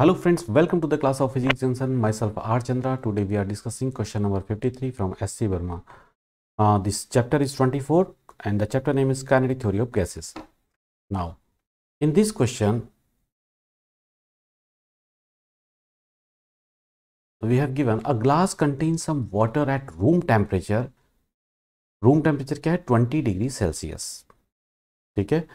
Hello friends, welcome to the class of Physics Johnson. Myself R. Chandra. Today we are discussing question number 53 from S.C. Verma. Uh, this chapter is 24 and the chapter name is Kinetic Theory of Gases. Now, in this question, we have given a glass contains some water at room temperature. Room temperature 20 degree Celsius. Okay.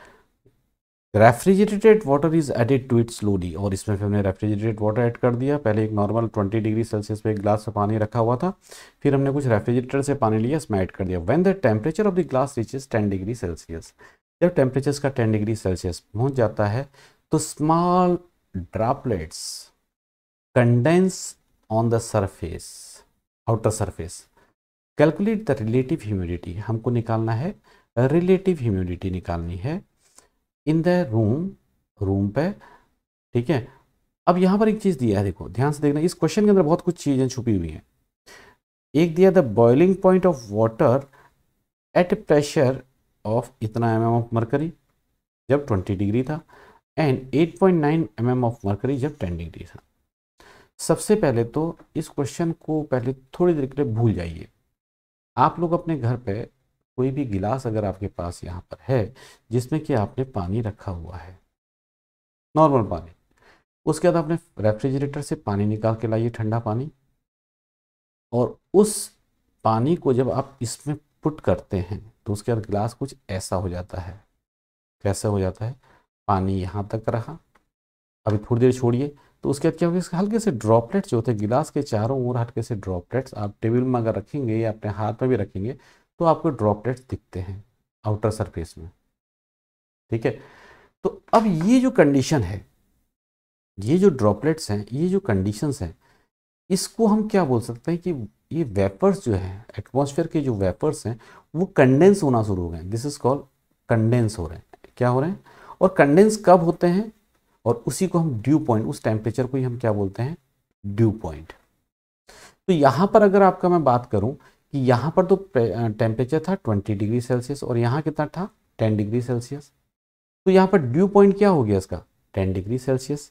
Refrigerated water is added to it slowly और इसमें फिर हमने refrigerated water add कर दिया पहले एक normal 20 degree Celsius पे एक ग्लास में पानी रखा हुआ था फिर हमने कुछ रेफ्रिजरेटर से पानी लिया इसमें ऐड कर दिया when the temperature of the glass reaches 10 degree Celsius जब टेम्परेचर का 10 डिग्री सेल्सियस पहुंच जाता है तो small droplets condense on the surface outer surface calculate the relative humidity हमको निकालना है रिलेटिव ह्यूमिडिटी निकालनी है इन द रूम रूम पे ठीक है अब यहां पर एक चीज़ दिया है देखो ध्यान से देखना इस क्वेश्चन के अंदर बहुत कुछ चीज़ें छुपी हुई हैं एक दिया the boiling point of water at pressure of इतना एम एम ऑफ मरकरी जब 20 डिग्री था and 8.9 point mm of mercury जब 10 डिग्री था सबसे पहले तो इस क्वेश्चन को पहले थोड़ी देर के लिए भूल जाइए आप लोग अपने घर पे कोई भी गिलास अगर आपके पास यहाँ पर है जिसमें कि आपने पानी रखा हुआ है नॉर्मल पानी उसके बाद आपने रेफ्रिजरेटर से पानी निकाल के लाइए ठंडा पानी और उस पानी को जब आप इसमें पुट करते हैं तो उसके बाद गिलास कुछ ऐसा हो जाता है कैसा हो जाता है पानी यहाँ तक रहा अभी थोड़ी देर छोड़िए तो उसके बाद क्या होगा इसके हल्के से ड्रॉपलेट्स जो होते हैं गिलास के चारों ओर हल्के से ड्रॉपलेट्स आप टेबल में अगर रखेंगे या अपने हाथ में भी रखेंगे तो आपको ड्रॉपलेट्स दिखते हैं आउटर सरफेस में ठीक है तो अब ये जो कंडीशन है ये जो ड्रॉपलेट्स हैं ये जो कंडीशंस हैं इसको हम क्या बोल सकते हैं कि ये वेपर्स जो है एटमॉस्फेयर के जो वेपर्स हैं वो कंडेंस होना शुरू हो गए दिस इज कॉल्ड कंडेंस हो रहे हैं क्या हो रहे हैं और कंडेंस कब होते हैं और उसी को हम ड्यू पॉइंट उस टेम्परेचर को ही हम क्या बोलते हैं ड्यू पॉइंट तो यहां पर अगर आपका मैं बात करूँ कि यहाँ पर तो टेम्परेचर था 20 डिग्री सेल्सियस और यहाँ कितना था 10 डिग्री सेल्सियस तो यहाँ पर ड्यू पॉइंट क्या हो गया इसका 10 डिग्री सेल्सियस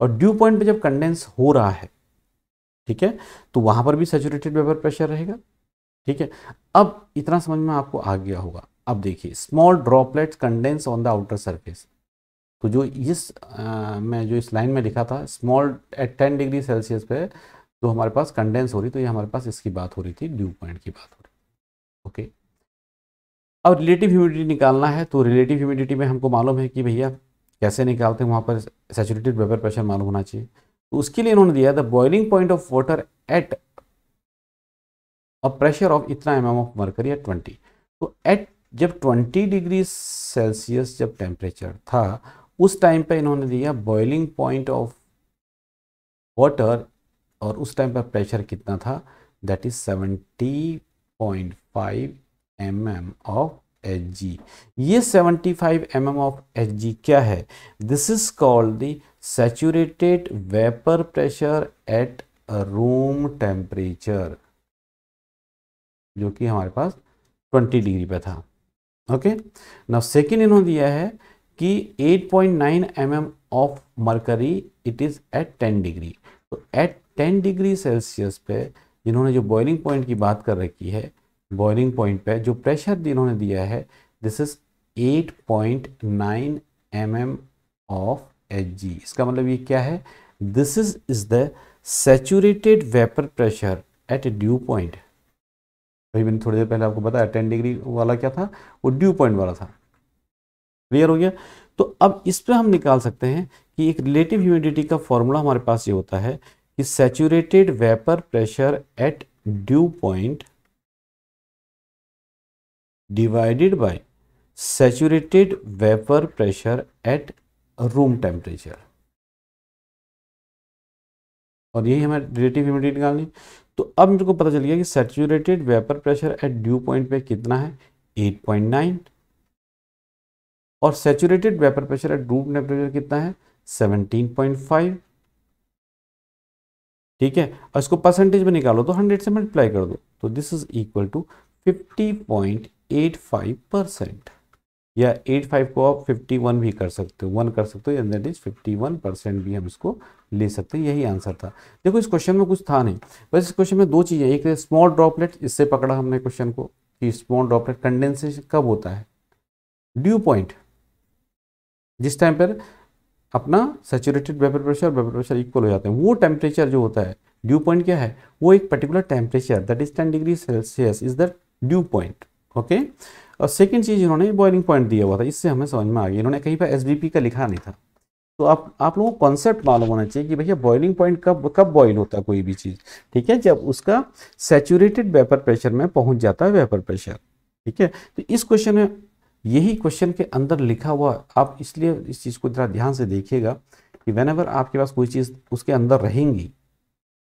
और ड्यू पॉइंट पे जब कंडेंस हो रहा है ठीक है तो वहाँ पर भी सेचुरेटेड वेपर प्रेशर रहेगा ठीक है अब इतना समझ में आपको आ गया होगा अब देखिए small droplets condense on the outer surface तो जो इस आ, मैं जो इस लाइन में लिखा था small at ten degree Celsius पे तो हमारे पास कंडेंस हो रही तो ये हमारे पास इसकी बात हो रही थी ड्यू पॉइंट की बात हो रही ओके अब रिलेटिव ह्यूमिडिटी निकालना है तो रिलेटिव ह्यूमिडिटी में हमको मालूम है कि भैया कैसे निकालते हैं वहाँ पर सेचुरेटेड वेपर प्रेशर मालूम होना चाहिए तो उसके लिए इन्होंने दिया the boiling point of water at a pressure of इतना M M of mercury at twenty तो एट जब 20 डिग्री सेल्सियस जब टेम्परेचर था उस टाइम पे इन्होंने दिया बॉइलिंग पॉइंट ऑफ वाटर और उस टाइम पर प्रेशर कितना था that is seventy point five of H ये seventy five M M of H G क्या है this is called the saturated vapour pressure at room temperature जो कि हमारे पास 20 डिग्री पे था ओके नाउ सेकेंड इन्होंने दिया है कि 8.9 point mm of mercury it is at 10 degree तो एट 10 डिग्री सेल्सियस पे जिन्होंने जो बॉइलिंग पॉइंट की बात कर रखी है बॉइलिंग पॉइंट पे जो प्रेशर इन्होंने दिया है this is 8.9 point mm of H इसका मतलब ये क्या है this is is the saturated vapour pressure at a dew point भाई मैंने थोड़ी देर पहले आपको बताया टेन डिग्री वाला क्या था वो ड्यू पॉइंट वाला था क्लियर हो गया तो अब इस पर हम निकाल सकते हैं कि एक रिलेटिव ह्यूमिडिटी का फॉर्मूला हमारे पास ये होता है is saturated vapour pressure at dew point divided by saturated vapour pressure at room temperature और यही हमें रिलेटिव ह्यूमिडिटी निकालनी तो अब मेरे को पता चल गया कि saturated vapour pressure at dew point पे कितना है 8.9 और saturated vapour pressure at room temperature कितना है 17.5 ठीक है और इसको परसेंटेज में निकालो तो हंड्रेड से मल्टीप्लाई कर दो तो this is equal to fifty point eight five percent या एट फाइव को आप फिफ्टी वन भी कर सकते हो वन कर सकते हो या that is fifty one percent भी हम इसको ले सकते हैं यही आंसर था देखो इस क्वेश्चन में कुछ था नहीं बस इस क्वेश्चन में दो चीज़ें एक स्मॉल ड्रॉपलेट इससे पकड़ा हमने क्वेश्चन को कि स्मॉल ड्रॉपलेट कंडेंसेशन कब होता है ड्यू पॉइंट जिस टाइम पर अपना saturated vapour pressure vapour pressure equal हो जाते हैं वो टेम्परेचर जो होता है ड्यू पॉइंट क्या है वो एक particular temperature that is ten degree Celsius is the dew point okay और सेकेंड चीज़ इन्होंने बॉइलिंग पॉइंट दिया हुआ था इससे हमें समझ में आ गया इन्होंने कहीं पर एस का लिखा नहीं था तो आप आप लोगों को कॉन्सेप्ट मालूम होना चाहिए कि भैया बॉइलिंग पॉइंट कब कब बॉइल होता है कोई भी चीज़ ठीक है जब उसका सेचुरेटेड वेपर प्रेशर में पहुंच जाता है वेपर प्रेशर ठीक है तो इस क्वेश्चन में यही क्वेश्चन के अंदर लिखा हुआ आप इसलिए इस चीज़ को जरा ध्यान से देखिएगा कि वेन एवर आपके पास कोई चीज़ उसके अंदर रहेंगी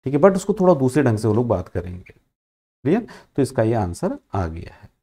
ठीक है बट उसको थोड़ा दूसरे ढंग से वो लोग बात करेंगे क्लियर तो इसका ये आंसर आ गया है